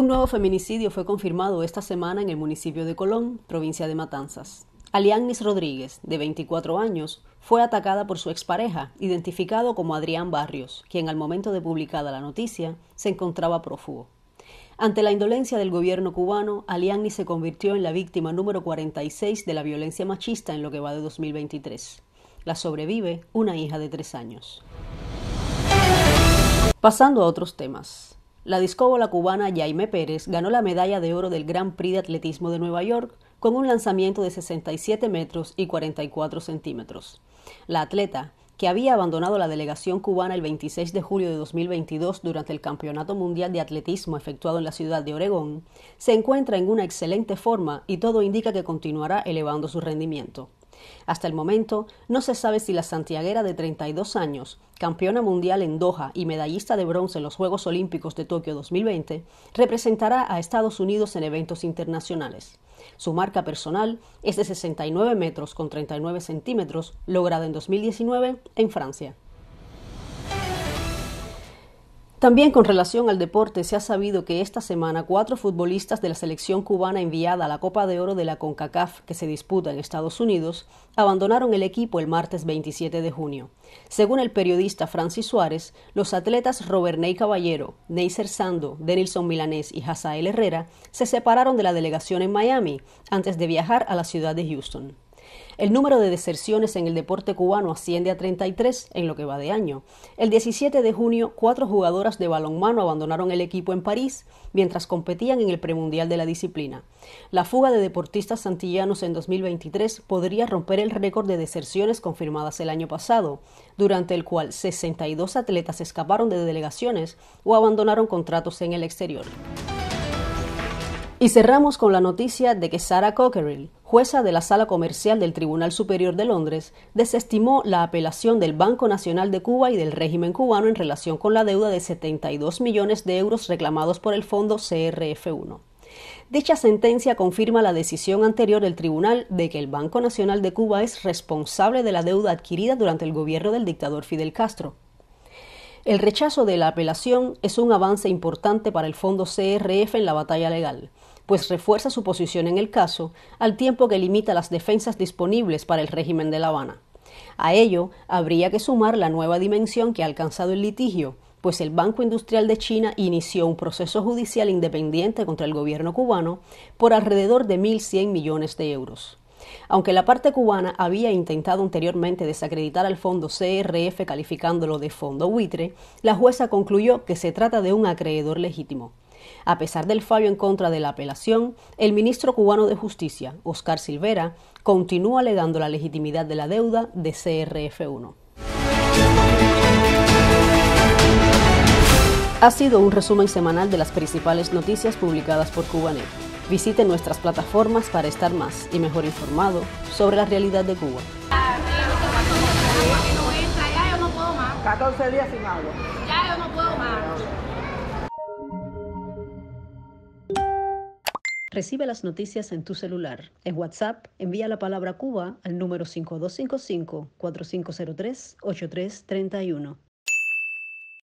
Un nuevo feminicidio fue confirmado esta semana en el municipio de Colón, provincia de Matanzas. Alianis Rodríguez, de 24 años, fue atacada por su expareja, identificado como Adrián Barrios, quien al momento de publicada la noticia se encontraba prófugo. Ante la indolencia del gobierno cubano, Alianis se convirtió en la víctima número 46 de la violencia machista en lo que va de 2023. La sobrevive una hija de tres años. Pasando a otros temas. La discóbola cubana Jaime Pérez ganó la medalla de oro del Gran Prix de Atletismo de Nueva York con un lanzamiento de 67 metros y 44 centímetros. La atleta, que había abandonado la delegación cubana el 26 de julio de 2022 durante el Campeonato Mundial de Atletismo efectuado en la ciudad de Oregón, se encuentra en una excelente forma y todo indica que continuará elevando su rendimiento. Hasta el momento, no se sabe si la santiaguera de 32 años, campeona mundial en Doha y medallista de bronce en los Juegos Olímpicos de Tokio 2020, representará a Estados Unidos en eventos internacionales. Su marca personal es de 69 metros con 39 centímetros, lograda en 2019 en Francia. También con relación al deporte, se ha sabido que esta semana cuatro futbolistas de la selección cubana enviada a la Copa de Oro de la CONCACAF que se disputa en Estados Unidos abandonaron el equipo el martes 27 de junio. Según el periodista Francis Suárez, los atletas Robert Ney Caballero, Neyser Sando, Denilson Milanés y Hazael Herrera se separaron de la delegación en Miami antes de viajar a la ciudad de Houston. El número de deserciones en el deporte cubano asciende a 33 en lo que va de año. El 17 de junio, cuatro jugadoras de balonmano abandonaron el equipo en París mientras competían en el premundial de la disciplina. La fuga de deportistas santillanos en 2023 podría romper el récord de deserciones confirmadas el año pasado, durante el cual 62 atletas escaparon de delegaciones o abandonaron contratos en el exterior. Y cerramos con la noticia de que Sarah Cockerill, jueza de la Sala Comercial del Tribunal Superior de Londres, desestimó la apelación del Banco Nacional de Cuba y del régimen cubano en relación con la deuda de 72 millones de euros reclamados por el fondo CRF1. Dicha sentencia confirma la decisión anterior del tribunal de que el Banco Nacional de Cuba es responsable de la deuda adquirida durante el gobierno del dictador Fidel Castro. El rechazo de la apelación es un avance importante para el fondo CRF en la batalla legal pues refuerza su posición en el caso, al tiempo que limita las defensas disponibles para el régimen de La Habana. A ello habría que sumar la nueva dimensión que ha alcanzado el litigio, pues el Banco Industrial de China inició un proceso judicial independiente contra el gobierno cubano por alrededor de 1.100 millones de euros. Aunque la parte cubana había intentado anteriormente desacreditar al fondo CRF calificándolo de fondo buitre, la jueza concluyó que se trata de un acreedor legítimo. A pesar del fallo en contra de la apelación, el ministro cubano de Justicia, Oscar Silvera, continúa le dando la legitimidad de la deuda de CRF1. Ha sido un resumen semanal de las principales noticias publicadas por Cubanet. Visite nuestras plataformas para estar más y mejor informado sobre la realidad de Cuba. días Recibe las noticias en tu celular. En WhatsApp, envía la palabra Cuba al número 5255-4503-8331.